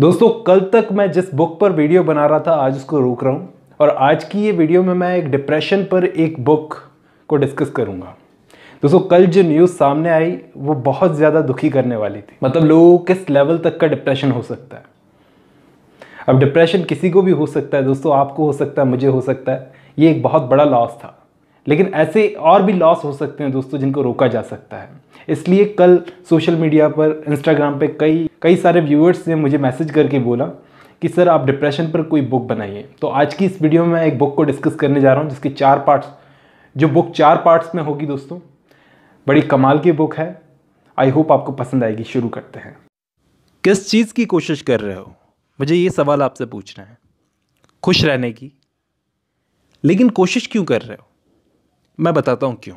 दोस्तों कल तक मैं जिस बुक पर वीडियो बना रहा था आज उसको रोक रहा हूँ और आज की ये वीडियो में मैं एक डिप्रेशन पर एक बुक को डिस्कस करूँगा दोस्तों कल जो न्यूज़ सामने आई वो बहुत ज़्यादा दुखी करने वाली थी मतलब लोगों किस लेवल तक का डिप्रेशन हो सकता है अब डिप्रेशन किसी को भी हो सकता है दोस्तों आपको हो सकता है मुझे हो सकता है ये एक बहुत बड़ा लॉस था लेकिन ऐसे और भी लॉस हो सकते हैं दोस्तों जिनको रोका जा सकता है इसलिए कल सोशल मीडिया पर इंस्टाग्राम पे कई कई सारे व्यूअर्स ने मुझे मैसेज करके बोला कि सर आप डिप्रेशन पर कोई बुक बनाइए तो आज की इस वीडियो में मैं एक बुक को डिस्कस करने जा रहा हूँ जिसके चार पार्ट्स जो बुक चार पार्ट्स में होगी दोस्तों बड़ी कमाल की बुक है आई होप आपको पसंद आएगी शुरू करते हैं किस चीज़ की कोशिश कर रहे हो मुझे ये सवाल आपसे पूछना है खुश रहने की लेकिन कोशिश क्यों कर रहे हो मैं बताता हूँ क्यों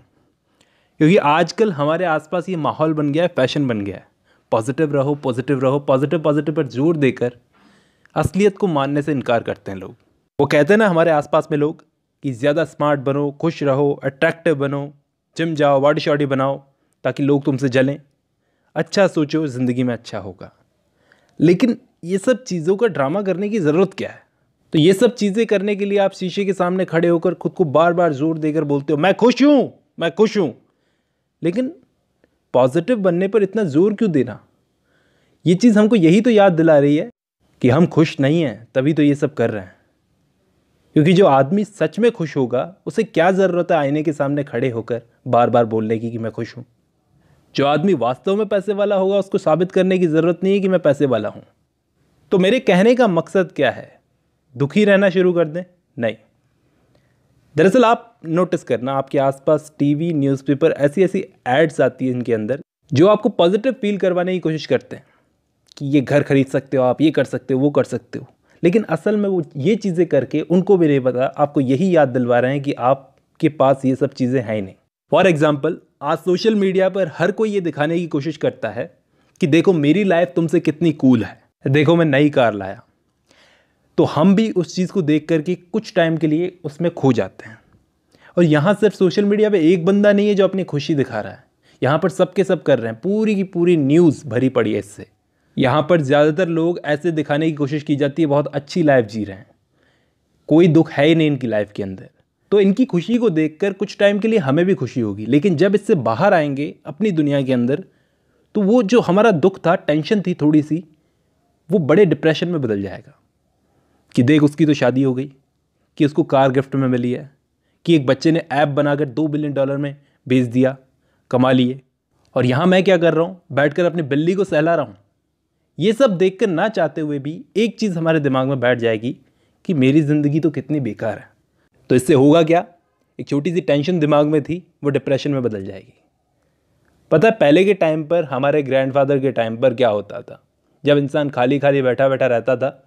क्योंकि आजकल हमारे आसपास ये माहौल बन गया है फैशन बन गया है पॉजिटिव रहो पॉजिटिव रहो पॉजिटिव पॉजिटिव पर जोर देकर असलियत को मानने से इनकार करते हैं लोग वो कहते हैं ना हमारे आसपास में लोग कि ज़्यादा स्मार्ट बनो खुश रहो अट्रैक्टिव बनो जिम जाओ बॉडी शॉडी बनाओ ताकि लोग तुमसे जलें अच्छा सोचो ज़िंदगी में अच्छा होगा लेकिन ये सब चीज़ों का ड्रामा करने की ज़रूरत क्या है तो ये सब चीज़ें करने के लिए आप शीशे के सामने खड़े होकर खुद को बार बार जोर देकर बोलते हो मैं खुश हूँ मैं खुश हूँ लेकिन पॉजिटिव बनने पर इतना जोर क्यों देना ये चीज़ हमको यही तो याद दिला रही है कि हम खुश नहीं हैं तभी तो ये सब कर रहे हैं क्योंकि जो आदमी सच में खुश होगा उसे क्या ज़रूरत है आईने के सामने खड़े होकर बार बार बोलने की कि मैं खुश हूँ जो आदमी वास्तव में पैसे वाला होगा उसको साबित करने की ज़रूरत नहीं है कि मैं पैसे वाला हूँ तो मेरे कहने का मकसद क्या है दुखी रहना शुरू कर दें नहीं दरअसल आप नोटिस करना आपके आसपास टीवी न्यूज़पेपर ऐसी ऐसी एड्स आती है इनके अंदर जो आपको पॉजिटिव फील करवाने की कोशिश करते हैं कि ये घर खरीद सकते हो आप ये कर सकते हो वो कर सकते हो लेकिन असल में वो ये चीज़ें करके उनको भी नहीं पता आपको यही याद दिलवा रहे हैं कि आपके पास ये सब चीज़ें हैं ही नहीं फॉर एग्ज़ाम्पल आज सोशल मीडिया पर हर कोई ये दिखाने की कोशिश करता है कि देखो मेरी लाइफ तुमसे कितनी कूल है देखो मैं नई कार लाया तो हम भी उस चीज़ को देख करके कुछ टाइम के लिए उसमें खो जाते हैं और यहाँ सिर्फ सोशल मीडिया पे एक बंदा नहीं है जो अपनी खुशी दिखा रहा है यहाँ पर सब के सब कर रहे हैं पूरी की पूरी न्यूज़ भरी पड़ी है इससे यहाँ पर ज़्यादातर लोग ऐसे दिखाने की कोशिश की जाती है बहुत अच्छी लाइफ जी रहे हैं कोई दुख है ही नहीं इनकी लाइफ के अंदर तो इनकी खुशी को देख कुछ टाइम के लिए हमें भी खुशी होगी लेकिन जब इससे बाहर आएंगे अपनी दुनिया के अंदर तो वो जो हमारा दुख था टेंशन थी थोड़ी सी वो बड़े डिप्रेशन में बदल जाएगा कि देख उसकी तो शादी हो गई कि उसको कार गिफ्ट में मिली है कि एक बच्चे ने ऐप बनाकर दो बिलियन डॉलर में बेच दिया कमा लिए और यहाँ मैं क्या कर रहा हूँ बैठकर अपनी बिल्ली को सहला रहा हूँ ये सब देखकर ना चाहते हुए भी एक चीज़ हमारे दिमाग में बैठ जाएगी कि मेरी ज़िंदगी तो कितनी बेकार है तो इससे होगा क्या एक छोटी सी टेंशन दिमाग में थी वो डिप्रेशन में बदल जाएगी पता है पहले के टाइम पर हमारे ग्रैंडफादर के टाइम पर क्या होता था जब इंसान खाली खाली बैठा बैठा रहता था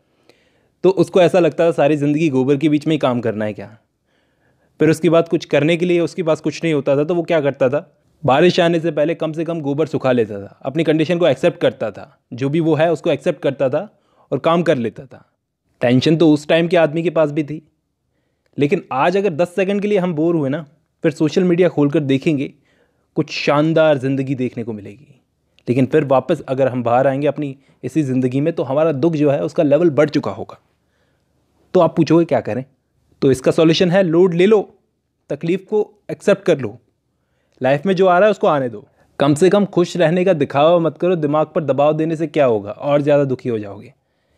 तो उसको ऐसा लगता था सारी ज़िंदगी गोबर के बीच में ही काम करना है क्या फिर उसके बाद कुछ करने के लिए उसके पास कुछ नहीं होता था तो वो क्या करता था बारिश आने से पहले कम से कम गोबर सुखा लेता था अपनी कंडीशन को एक्सेप्ट करता था जो भी वो है उसको एक्सेप्ट करता था और काम कर लेता था टेंशन तो उस टाइम के आदमी के पास भी थी लेकिन आज अगर दस सेकंड के लिए हम बोर हुए ना फिर सोशल मीडिया खोल देखेंगे कुछ शानदार ज़िंदगी देखने को मिलेगी लेकिन फिर वापस अगर हम बाहर आएंगे अपनी इसी ज़िंदगी में तो हमारा दुख जो है उसका लेवल बढ़ चुका होगा तो आप पूछोगे क्या करें तो इसका सॉल्यूशन है लोड ले लो तकलीफ़ को एक्सेप्ट कर लो लाइफ में जो आ रहा है उसको आने दो कम से कम खुश रहने का दिखावा मत करो दिमाग पर दबाव देने से क्या होगा और ज़्यादा दुखी हो जाओगे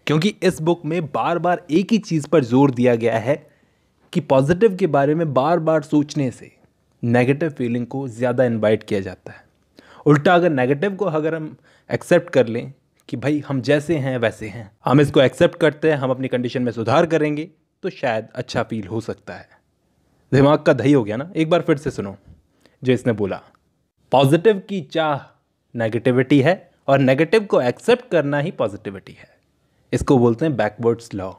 क्योंकि इस बुक में बार बार एक ही चीज़ पर जोर दिया गया है कि पॉजिटिव के बारे में बार बार सोचने से नेगेटिव फीलिंग को ज़्यादा इन्वाइट किया जाता है उल्टा अगर नेगेटिव को अगर हम एक्सेप्ट कर लें कि भाई हम जैसे हैं वैसे हैं हम इसको एक्सेप्ट करते हैं हम अपनी कंडीशन में सुधार करेंगे तो शायद अच्छा फील हो सकता है दिमाग का दही हो गया ना एक बार फिर से सुनो जो इसने बोला पॉजिटिव की चाह नेगेटिविटी है और नेगेटिव को एक्सेप्ट करना ही पॉजिटिविटी है इसको बोलते हैं बैकवर्ड्स लॉ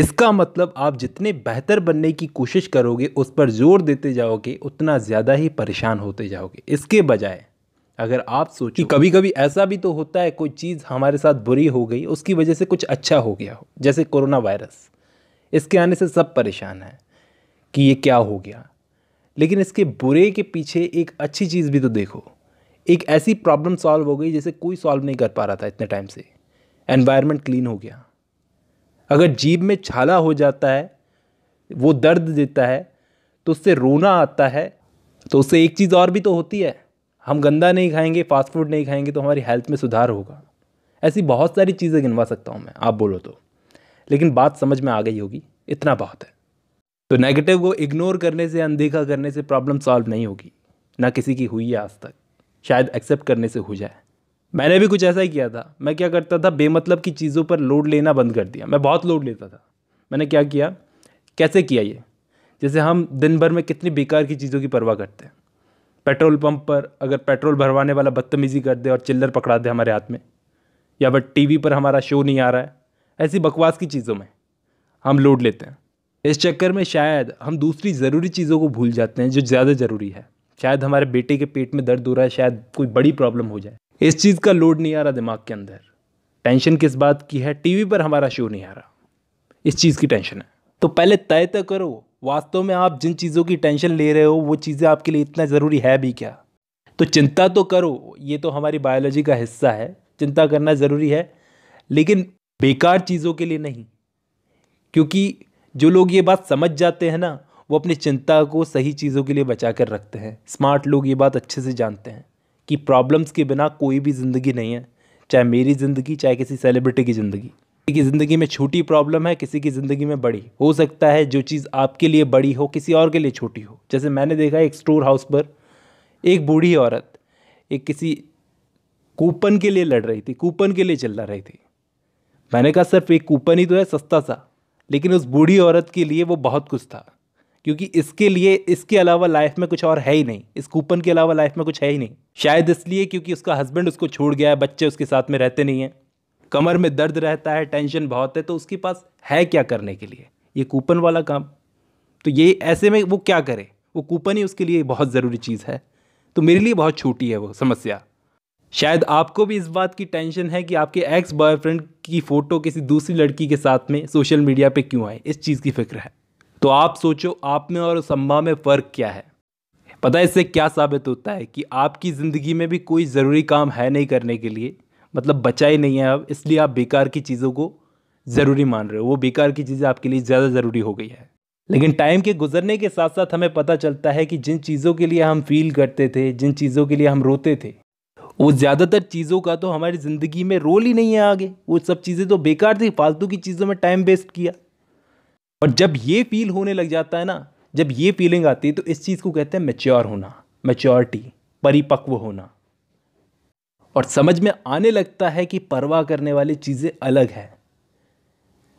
इसका मतलब आप जितने बेहतर बनने की कोशिश करोगे उस पर जोर देते जाओगे उतना ज़्यादा ही परेशान होते जाओगे इसके बजाय अगर आप सोचो कभी कभी ऐसा भी तो होता है कोई चीज़ हमारे साथ बुरी हो गई उसकी वजह से कुछ अच्छा हो गया हो जैसे कोरोना वायरस इसके आने से सब परेशान हैं कि ये क्या हो गया लेकिन इसके बुरे के पीछे एक अच्छी चीज़ भी तो देखो एक ऐसी प्रॉब्लम सॉल्व हो गई जैसे कोई सॉल्व नहीं कर पा रहा था इतने टाइम से एनवायरनमेंट क्लीन हो गया अगर जीभ में छाला हो जाता है वो दर्द देता है तो उससे रोना आता है तो उससे एक चीज़ और भी तो होती है हम गंदा नहीं खाएंगे फास्ट फूड नहीं खाएंगे तो हमारी हेल्थ में सुधार होगा ऐसी बहुत सारी चीज़ें गिनवा सकता हूँ मैं आप बोलो तो लेकिन बात समझ में आ गई होगी इतना बहुत है तो नेगेटिव को इग्नोर करने से अनदेखा करने से प्रॉब्लम सॉल्व नहीं होगी ना किसी की हुई है आज तक शायद एक्सेप्ट करने से हो जाए मैंने भी कुछ ऐसा ही किया था मैं क्या करता था बेमतलब की चीज़ों पर लोड लेना बंद कर दिया मैं बहुत लोड लेता था मैंने क्या किया कैसे किया ये जैसे हम दिन भर में कितनी बेकार की चीज़ों की परवाह करते हैं पेट्रोल पंप पर अगर पेट्रोल भरवाने वाला बदतमीज़ी कर दे और चिल्लर पकड़ा दे हमारे हाथ में या बट टीवी पर हमारा शो नहीं आ रहा है ऐसी बकवास की चीज़ों में हम लोड लेते हैं इस चक्कर में शायद हम दूसरी ज़रूरी चीज़ों को भूल जाते हैं जो ज़्यादा ज़रूरी है शायद हमारे बेटे के पेट में दर्द हो रहा है शायद कोई बड़ी प्रॉब्लम हो जाए इस चीज़ का लोड नहीं आ रहा दिमाग के अंदर टेंशन किस बात की है टीवी पर हमारा शो नहीं आ रहा इस चीज़ की टेंशन है तो पहले तय तय तो करो वास्तव में आप जिन चीज़ों की टेंशन ले रहे हो वो चीज़ें आपके लिए इतना ज़रूरी है भी क्या तो चिंता तो करो ये तो हमारी बायोलॉजी का हिस्सा है चिंता करना ज़रूरी है लेकिन बेकार चीज़ों के लिए नहीं क्योंकि जो लोग ये बात समझ जाते हैं ना वो अपनी चिंता को सही चीज़ों के लिए बचा कर रखते हैं स्मार्ट लोग ये बात अच्छे से जानते हैं कि प्रॉब्लम्स के बिना कोई भी ज़िंदगी नहीं है चाहे मेरी ज़िंदगी चाहे किसी सेलिब्रिटी की ज़िंदगी किसी की ज़िंदगी में छोटी प्रॉब्लम है किसी की ज़िंदगी में बड़ी हो सकता है जो चीज़ आपके लिए बड़ी हो किसी और के लिए छोटी हो जैसे मैंने देखा एक स्टोर हाउस पर एक बूढ़ी औरत एक किसी कूपन के लिए लड़ रही थी कूपन के लिए चिल्ला रही थी मैंने कहा सिर्फ एक कूपन ही तो है सस्ता सा लेकिन उस बूढ़ी औरत के लिए वो बहुत कुछ था क्योंकि इसके लिए इसके अलावा लाइफ में कुछ और है ही नहीं इस कूपन के अलावा लाइफ में कुछ है ही नहीं शायद इसलिए क्योंकि उसका हस्बैंड उसको छोड़ गया है बच्चे उसके साथ में रहते नहीं हैं कमर में दर्द रहता है टेंशन बहुत है तो उसके पास है क्या करने के लिए ये कूपन वाला काम तो ये ऐसे में वो क्या करे वो कूपन ही उसके लिए बहुत ज़रूरी चीज़ है तो मेरे लिए बहुत छोटी है वो समस्या शायद आपको भी इस बात की टेंशन है कि आपके एक्स बॉयफ्रेंड की फ़ोटो किसी दूसरी लड़की के साथ में सोशल मीडिया पे क्यों आए इस चीज़ की फिक्र है तो आप सोचो आप में और सम्मा में फ़र्क क्या है पता है इससे क्या साबित होता है कि आपकी ज़िंदगी में भी कोई ज़रूरी काम है नहीं करने के लिए मतलब बचा ही नहीं है अब इसलिए आप बेकार की चीज़ों को ज़रूरी मान रहे हो वो बेकार की चीज़ें आपके लिए ज़्यादा ज़रूरी हो गई है लेकिन टाइम के गुजरने के साथ साथ हमें पता चलता है कि जिन चीज़ों के लिए हम फील करते थे जिन चीज़ों के लिए हम रोते थे वो ज़्यादातर चीज़ों का तो हमारी ज़िंदगी में रोल ही नहीं है आगे वो सब चीज़ें तो बेकार थी फालतू की चीज़ों में टाइम वेस्ट किया और जब ये फील होने लग जाता है ना जब ये फीलिंग आती है तो इस चीज़ को कहते हैं मेच्योर होना मेच्योरिटी परिपक्व होना और समझ में आने लगता है कि परवाह करने वाली चीज़ें अलग हैं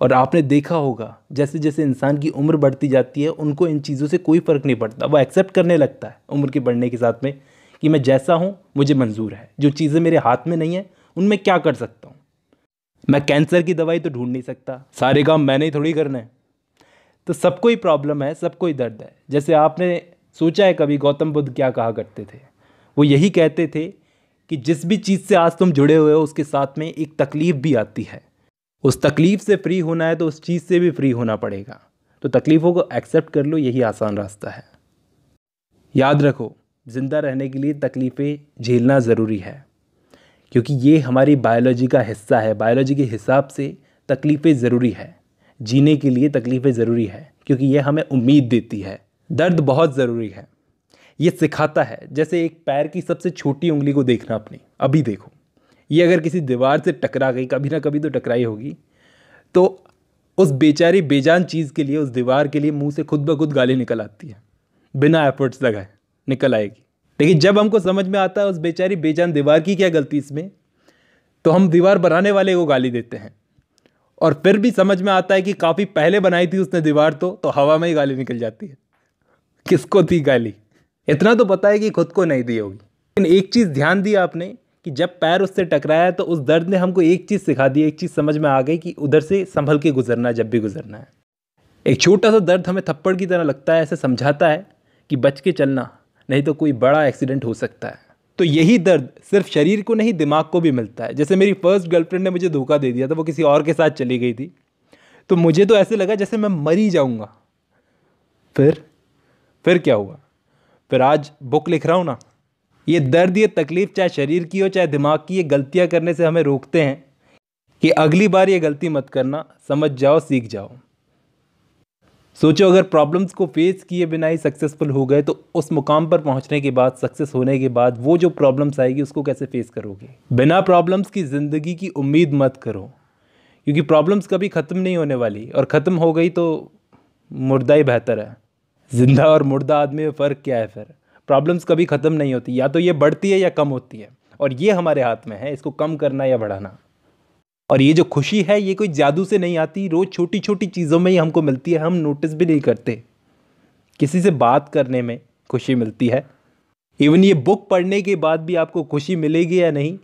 और आपने देखा होगा जैसे जैसे इंसान की उम्र बढ़ती जाती है उनको इन चीज़ों से कोई फ़र्क नहीं पड़ता वो एक्सेप्ट करने लगता है उम्र के बढ़ने के साथ में कि मैं जैसा हूँ मुझे मंजूर है जो चीज़ें मेरे हाथ में नहीं है उनमें क्या कर सकता हूँ मैं कैंसर की दवाई तो ढूंढ नहीं सकता सारे काम मैंने ही थोड़ी करना है तो सबको ही प्रॉब्लम है सबको ही दर्द है जैसे आपने सोचा है कभी गौतम बुद्ध क्या कहा करते थे वो यही कहते थे कि जिस भी चीज़ से आज तुम जुड़े हुए हो उसके साथ में एक तकलीफ़ भी आती है उस तकलीफ़ से फ्री होना है तो उस चीज़ से भी फ्री होना पड़ेगा तो तकलीफ़ों को एक्सेप्ट कर लो यही आसान रास्ता है याद रखो ज़िंदा रहने के लिए तकलीफ़ें झेलना ज़रूरी है क्योंकि ये हमारी बायोलॉजी का हिस्सा है बायोलॉजी के हिसाब से तकलीफ़ें ज़रूरी है जीने के लिए तकलीफ़ें ज़रूरी है क्योंकि ये हमें उम्मीद देती है दर्द बहुत ज़रूरी है ये सिखाता है जैसे एक पैर की सबसे छोटी उंगली को देखना अपनी अभी देखो ये अगर किसी दीवार से टकरा गई कभी ना कभी तो टकराई होगी तो उस बेचारी बेजान चीज़ के लिए उस दीवार के लिए मुंह से खुद ब खुद गाली निकल आती है बिना एफर्ट्स लगाए निकल आएगी लेकिन जब हमको समझ में आता है उस बेचारी बेजान दीवार की क्या गलती इसमें तो हम दीवार बनाने वाले को गाली देते हैं और फिर भी समझ में आता है कि काफ़ी पहले बनाई थी उसने दीवार तो तो हवा में ही गाली निकल जाती है किसको थी गाली इतना तो पता है कि खुद को नहीं दी होगी लेकिन एक चीज़ ध्यान दी आपने कि जब पैर उससे टकराया तो उस दर्द ने हमको एक चीज़ सिखा दी एक चीज़ समझ में आ गई कि उधर से संभल के गुजरना है जब भी गुजरना है एक छोटा सा दर्द हमें थप्पड़ की तरह लगता है ऐसे समझाता है कि बच के चलना नहीं तो कोई बड़ा एक्सीडेंट हो सकता है तो यही दर्द सिर्फ शरीर को नहीं दिमाग को भी मिलता है जैसे मेरी फर्स्ट गर्लफ्रेंड ने मुझे धोखा दे दिया था वो किसी और के साथ चली गई थी तो मुझे तो ऐसे लगा जैसे मैं मरी जाऊँगा फिर फिर क्या हुआ पर आज बुक लिख रहा हूँ ना ये दर्द ये तकलीफ़ चाहे शरीर की हो चाहे दिमाग की ये गलतियाँ करने से हमें रोकते हैं कि अगली बार ये गलती मत करना समझ जाओ सीख जाओ सोचो अगर प्रॉब्लम्स को फेस किए बिना ही सक्सेसफुल हो गए तो उस मुकाम पर पहुंचने के बाद सक्सेस होने के बाद वो जो प्रॉब्लम्स आएगी उसको कैसे फेस करोगे बिना प्रॉब्लम्स की ज़िंदगी की उम्मीद मत करो क्योंकि प्रॉब्लम्स कभी ख़त्म नहीं होने वाली और ख़त्म हो गई तो मुर्दा ही बेहतर है ज़िंदा और मुर्दा आदमी में फ़र्क क्या है फिर प्रॉब्लम्स कभी ख़त्म नहीं होती या तो ये बढ़ती है या कम होती है और ये हमारे हाथ में है इसको कम करना या बढ़ाना और ये जो खुशी है ये कोई जादू से नहीं आती रोज़ छोटी छोटी चीज़ों में ही हमको मिलती है हम नोटिस भी नहीं करते किसी से बात करने में खुशी मिलती है इवन ये बुक पढ़ने के बाद भी आपको खुशी मिलेगी या नहीं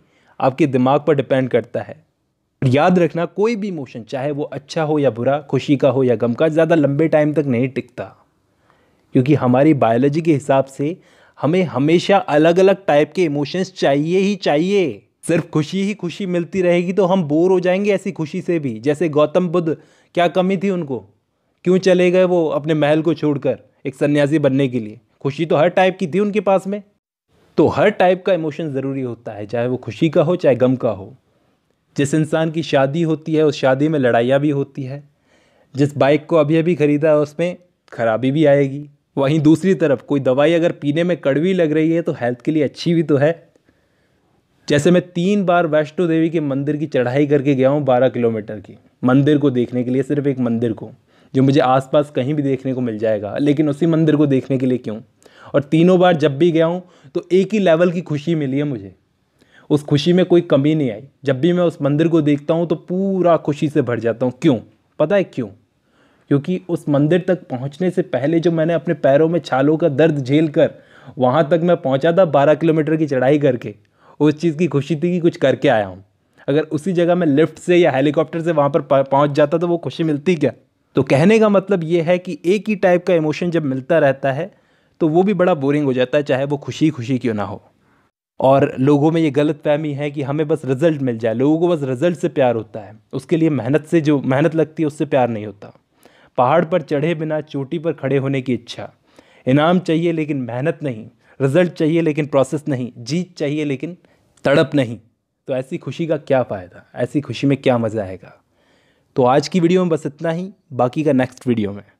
आपके दिमाग पर डिपेंड करता है याद रखना कोई भी इमोशन चाहे वो अच्छा हो या बुरा खुशी का हो या गम का ज़्यादा लंबे टाइम तक नहीं टिकता क्योंकि हमारी बायोलॉजी के हिसाब से हमें हमेशा अलग अलग टाइप के इमोशंस चाहिए ही चाहिए सिर्फ खुशी ही खुशी मिलती रहेगी तो हम बोर हो जाएंगे ऐसी खुशी से भी जैसे गौतम बुद्ध क्या कमी थी उनको क्यों चले गए वो अपने महल को छोड़कर एक सन्यासी बनने के लिए खुशी तो हर टाइप की थी उनके पास में तो हर टाइप का इमोशन ज़रूरी होता है चाहे वो खुशी का हो चाहे गम का हो जिस इंसान की शादी होती है उस शादी में लड़ाइयाँ भी होती है जिस बाइक को अभी अभी ख़रीदा है उसमें खराबी भी आएगी वहीं दूसरी तरफ कोई दवाई अगर पीने में कड़वी लग रही है तो हेल्थ के लिए अच्छी भी तो है जैसे मैं तीन बार वैष्णो देवी के मंदिर की चढ़ाई करके गया हूँ बारह किलोमीटर की मंदिर को देखने के लिए सिर्फ एक मंदिर को जो मुझे आसपास कहीं भी देखने को मिल जाएगा लेकिन उसी मंदिर को देखने के लिए क्यों और तीनों बार जब भी गया हूँ तो एक ही लेवल की खुशी मिली है मुझे उस खुशी में कोई कमी नहीं आई जब भी मैं उस मंदिर को देखता हूँ तो पूरा खुशी से भर जाता हूँ क्यों पता है क्यों क्योंकि उस मंदिर तक पहुंचने से पहले जो मैंने अपने पैरों में छालों का दर्द झेल कर वहाँ तक मैं पहुँचा था बारह किलोमीटर की चढ़ाई करके उस चीज़ की खुशी थी कि कुछ करके आया हूँ अगर उसी जगह मैं लिफ्ट से या हेलीकॉप्टर से वहाँ पर पहुँच जाता तो वो खुशी मिलती क्या तो कहने का मतलब ये है कि एक ही टाइप का इमोशन जब मिलता रहता है तो वो भी बड़ा बोरिंग हो जाता है चाहे वो खुशी खुशी क्यों ना हो और लोगों में ये गलत फहमी है कि हमें बस रिजल्ट मिल जाए लोगों को बस रिजल्ट से प्यार होता है उसके लिए मेहनत से जो मेहनत लगती है उससे प्यार नहीं होता पहाड़ पर चढ़े बिना चोटी पर खड़े होने की इच्छा इनाम चाहिए लेकिन मेहनत नहीं रिजल्ट चाहिए लेकिन प्रोसेस नहीं जीत चाहिए लेकिन तड़प नहीं तो ऐसी खुशी का क्या फ़ायदा ऐसी खुशी में क्या मज़ा आएगा तो आज की वीडियो में बस इतना ही बाकी का नेक्स्ट वीडियो में